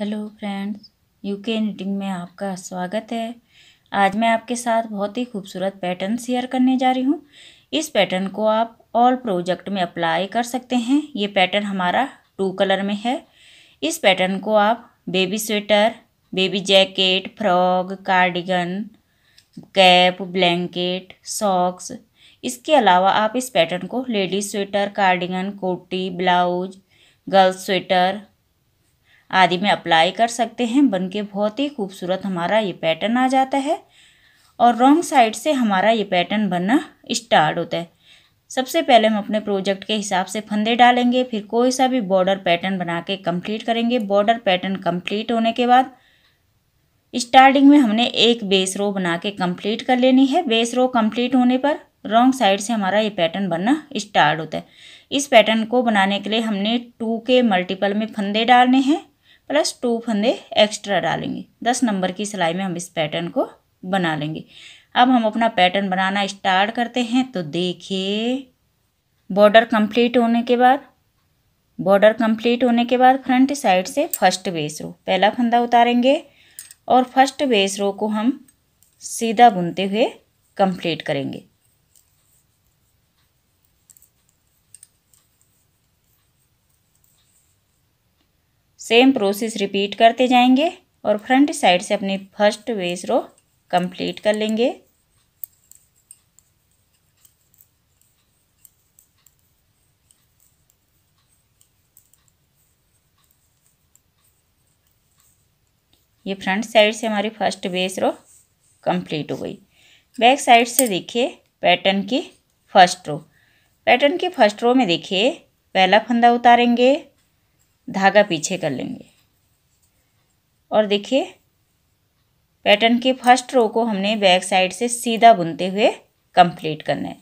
hello friends UK knitting में आपका स्वागत है आज मैं आपके साथ बहुत ही खूबसूरत पैटर्न शेयर करने जा रही हूँ इस पैटर्न को आप ऑल प्रोजेक्ट में अप्लाई कर सकते हैं ये पैटर्न हमारा टू कलर में है इस पैटर्न को आप baby sweater baby jacket frog cardigan cap blanket socks इसके अलावा आप इस पैटर्न को लेडीज स्वेटर कार्डिगन कोटी ब्लाउज गर्ल्स स्वेटर आदि में अप्लाई कर सकते हैं बन के बहुत ही खूबसूरत हमारा ये पैटर्न आ जाता है और रॉन्ग साइड से हमारा ये पैटर्न बनना स्टार्ट होता है सबसे पहले हम अपने प्रोजेक्ट के हिसाब से फंदे डालेंगे फिर कोई सा भी बॉर्डर पैटर्न बना के कम्प्लीट करेंगे बॉर्डर पैटर्न कम्प्लीट होने के बाद स्टार्टिंग में हमने एक बेस रो बना के कम्प्लीट कर लेनी है बेस रो कम्प्लीट होने पर रॉन्ग साइड से हमारा ये पैटर्न बनना स्टार्ट होता है इस पैटर्न को बनाने के लिए हमने टू के मल्टीपल में फंदे डालने हैं प्लस टू फंदे एक्स्ट्रा डालेंगे दस नंबर की सिलाई में हम इस पैटर्न को बना लेंगे अब हम अपना पैटर्न बनाना स्टार्ट करते हैं तो देखिए बॉर्डर कंप्लीट होने के बाद बॉर्डर कंप्लीट होने के बाद फ्रंट साइड से फर्स्ट बेस रो पहला फंदा उतारेंगे और फर्स्ट बेस रो को हम सीधा बुनते हुए कंप्लीट करेंगे सेम प्रोसेस रिपीट करते जाएंगे और फ्रंट साइड से अपनी फर्स्ट वेज रो कंप्लीट कर लेंगे ये फ्रंट साइड से हमारी फर्स्ट बेस रो कंप्लीट हो गई बैक साइड से देखिए पैटर्न की फर्स्ट रो पैटर्न की फर्स्ट रो में देखिए पहला फंदा उतारेंगे धागा पीछे कर लेंगे और देखिए पैटर्न के फर्स्ट रो को हमने बैक साइड से सीधा बुनते हुए कंप्लीट करना है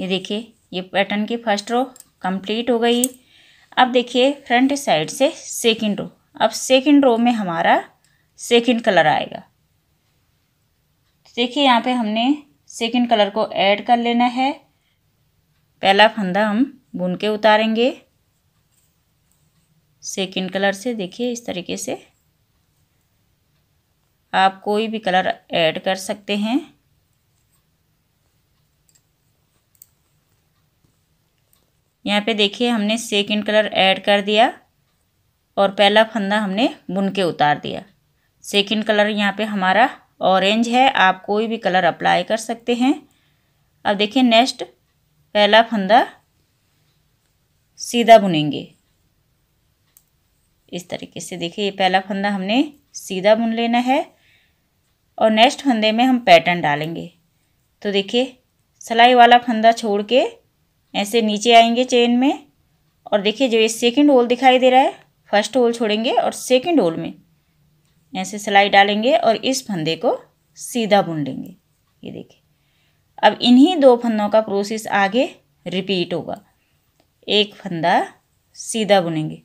ये देखिए ये पैटर्न की फर्स्ट रो कंप्लीट हो गई अब देखिए फ्रंट साइड से सेकंड रो अब सेकंड रो में हमारा सेकंड कलर आएगा देखिए यहाँ पे हमने सेकंड कलर को ऐड कर लेना है पहला फंदा हम बुन के उतारेंगे सेकंड कलर से देखिए इस तरीके से आप कोई भी कलर ऐड कर सकते हैं यहाँ पे देखिए हमने सेकंड कलर ऐड कर दिया और पहला फंदा हमने बुन के उतार दिया सेकंड कलर यहाँ पे हमारा ऑरेंज है आप कोई भी कलर अप्लाई कर सकते हैं अब देखिए नेक्स्ट पहला फंदा सीधा बुनेंगे इस तरीके से देखिए ये पहला फंदा हमने सीधा बुन लेना है और नेक्स्ट फंदे में हम पैटर्न डालेंगे तो देखिए सिलाई वाला फंदा छोड़ के ऐसे नीचे आएंगे चेन में और देखिए जो ये सेकेंड होल दिखाई दे रहा है फर्स्ट होल छोड़ेंगे और सेकेंड होल में ऐसे सिलाई डालेंगे और इस फंदे को सीधा बुन लेंगे ये देखिए अब इन्हीं दो फंदों का प्रोसेस आगे रिपीट होगा एक फंदा सीधा बुनेंगे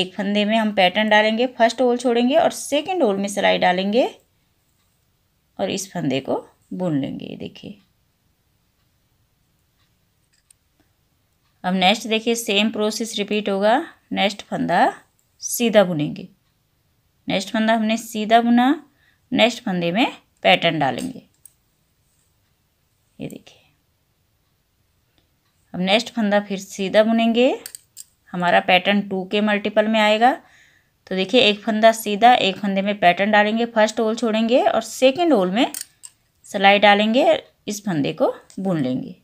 एक फंदे में हम पैटर्न डालेंगे फर्स्ट होल छोड़ेंगे और सेकेंड होल में सिलाई डालेंगे और इस फंदे को बुन लेंगे ये देखिए अब नेक्स्ट देखिए सेम प्रोसेस रिपीट होगा नेक्स्ट फंदा सीधा बुनेंगे नेक्स्ट फंदा हमने सीधा बुना नेक्स्ट फंदे में पैटर्न डालेंगे ये देखिए अब नेक्स्ट फंदा फिर सीधा बुनेंगे हमारा पैटर्न टू के मल्टीपल में आएगा तो देखिए एक फंदा सीधा एक फंदे में पैटर्न डालेंगे फर्स्ट होल छोड़ेंगे और सेकेंड होल में सिलाई डालेंगे इस फंदे को बुन लेंगे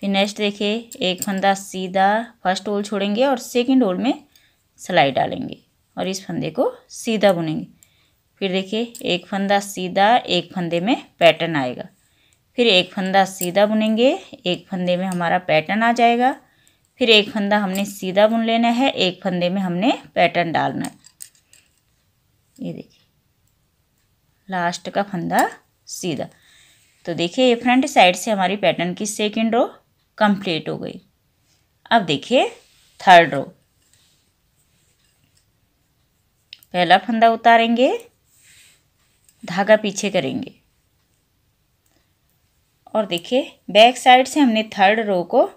फिर नेक्स्ट देखिए एक फंदा सीधा फर्स्ट होल छोड़ेंगे और सेकंड होल में सिलाई डालेंगे और इस फंदे को सीधा बुनेंगे फिर देखिए एक फंदा सीधा एक फंदे में पैटर्न आएगा फिर एक फंदा सीधा बुनेंगे एक फंदे में हमारा पैटर्न आ जाएगा फिर एक फंदा हमने सीधा बुन लेना है एक फंदे में हमने पैटर्न डालना है ये देखिए लास्ट का फंदा सीधा तो देखिए ये फ्रंट साइड से हमारी पैटर्न की सेकेंड रो कंप्लीट हो गई अब देखिए थर्ड रो पहला फंदा उतारेंगे धागा पीछे करेंगे और देखिए बैक साइड से हमने थर्ड रो को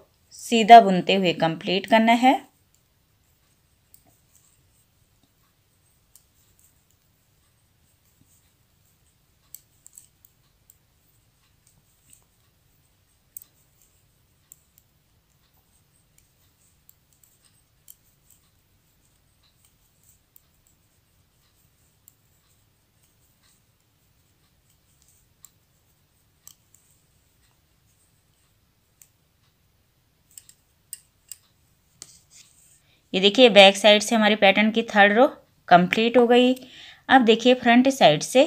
सीधा बुनते हुए कंप्लीट करना है ये देखिए बैक साइड से हमारे पैटर्न की थर्ड रो कंप्लीट हो गई अब देखिए फ्रंट साइड से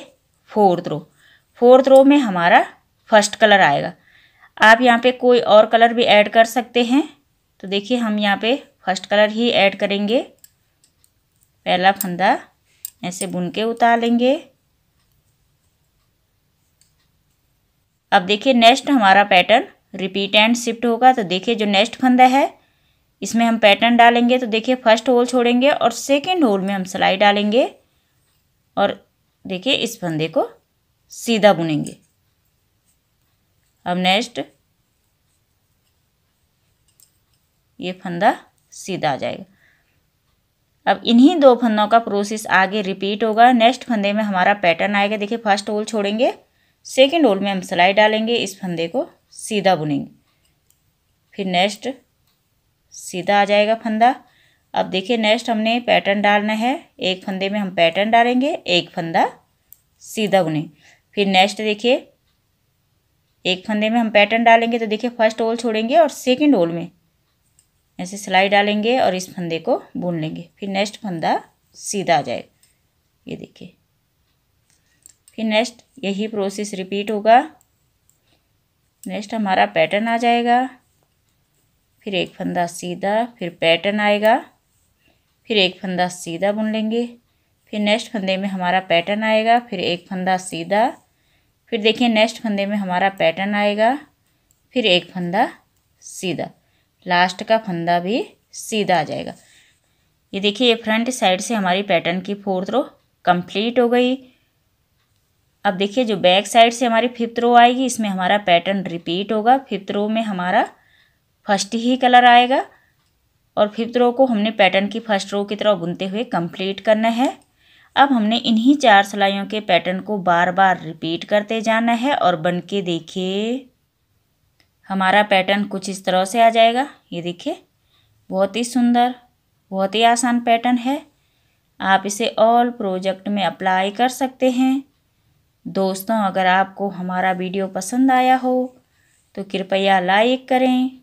फोर्थ रो फोर्थ रो में हमारा फर्स्ट कलर आएगा आप यहाँ पे कोई और कलर भी ऐड कर सकते हैं तो देखिए हम यहाँ पे फर्स्ट कलर ही ऐड करेंगे पहला फंदा ऐसे बुन के उतार लेंगे अब देखिए नेक्स्ट हमारा पैटर्न रिपीट एंड शिफ्ट होगा तो देखिए जो नेक्स्ट फंदा है इसमें हम पैटर्न डालेंगे तो देखिए फर्स्ट होल छोड़ेंगे और सेकेंड होल में हम सिलाई डालेंगे और देखिए इस फंदे को सीधा बुनेंगे अब नेक्स्ट ये फंदा सीधा आ जाएगा अब इन्हीं दो फंदों का प्रोसेस आगे रिपीट होगा नेक्स्ट फंदे में हमारा पैटर्न आएगा देखिए फर्स्ट होल छोड़ेंगे सेकेंड होल में हम सिलाई डालेंगे इस फंदे को सीधा बुनेंगे फिर नेक्स्ट सीधा आ जाएगा फंदा अब देखिए नेक्स्ट हमने पैटर्न डालना है एक फंदे में हम पैटर्न डालेंगे एक फंदा सीधा बुने फिर नेक्स्ट देखिए एक फंदे में हम पैटर्न डालेंगे तो देखिए फर्स्ट होल छोड़ेंगे और सेकंड होल में ऐसे सिलाई डालेंगे और इस फंदे को बुन लेंगे फिर नेक्स्ट फंदा सीधा आ जाएगा ये देखिए फिर नेक्स्ट यही प्रोसेस रिपीट होगा नेक्स्ट हमारा पैटर्न आ जाएगा फिर एक फंदा सीधा फिर पैटर्न आएगा फिर एक फंदा सीधा बुन लेंगे फिर नेक्स्ट फंदे में हमारा पैटर्न आएगा फिर एक फंदा सीधा फिर देखिए नेक्स्ट फंदे में हमारा पैटर्न आएगा फिर एक फंदा सीधा लास्ट का फंदा भी सीधा आ जाएगा ये देखिए ये फ्रंट साइड से हमारी पैटर्न की फोर्थ रो कंप्लीट हो गई अब देखिए जो बैक साइड से हमारी फिफ्थ रो आएगी इसमें हमारा पैटर्न रिपीट होगा फिफ्थ रो में हमारा फर्स्ट ही कलर आएगा और फिफ्थ रो को हमने पैटर्न की फर्स्ट रो की तरह बुनते हुए कंप्लीट करना है अब हमने इन्हीं चार सिलाइयों के पैटर्न को बार बार रिपीट करते जाना है और बन के देखिए हमारा पैटर्न कुछ इस तरह से आ जाएगा ये देखिए बहुत ही सुंदर बहुत ही आसान पैटर्न है आप इसे ऑल प्रोजेक्ट में अप्लाई कर सकते हैं दोस्तों अगर आपको हमारा वीडियो पसंद आया हो तो कृपया लाइक करें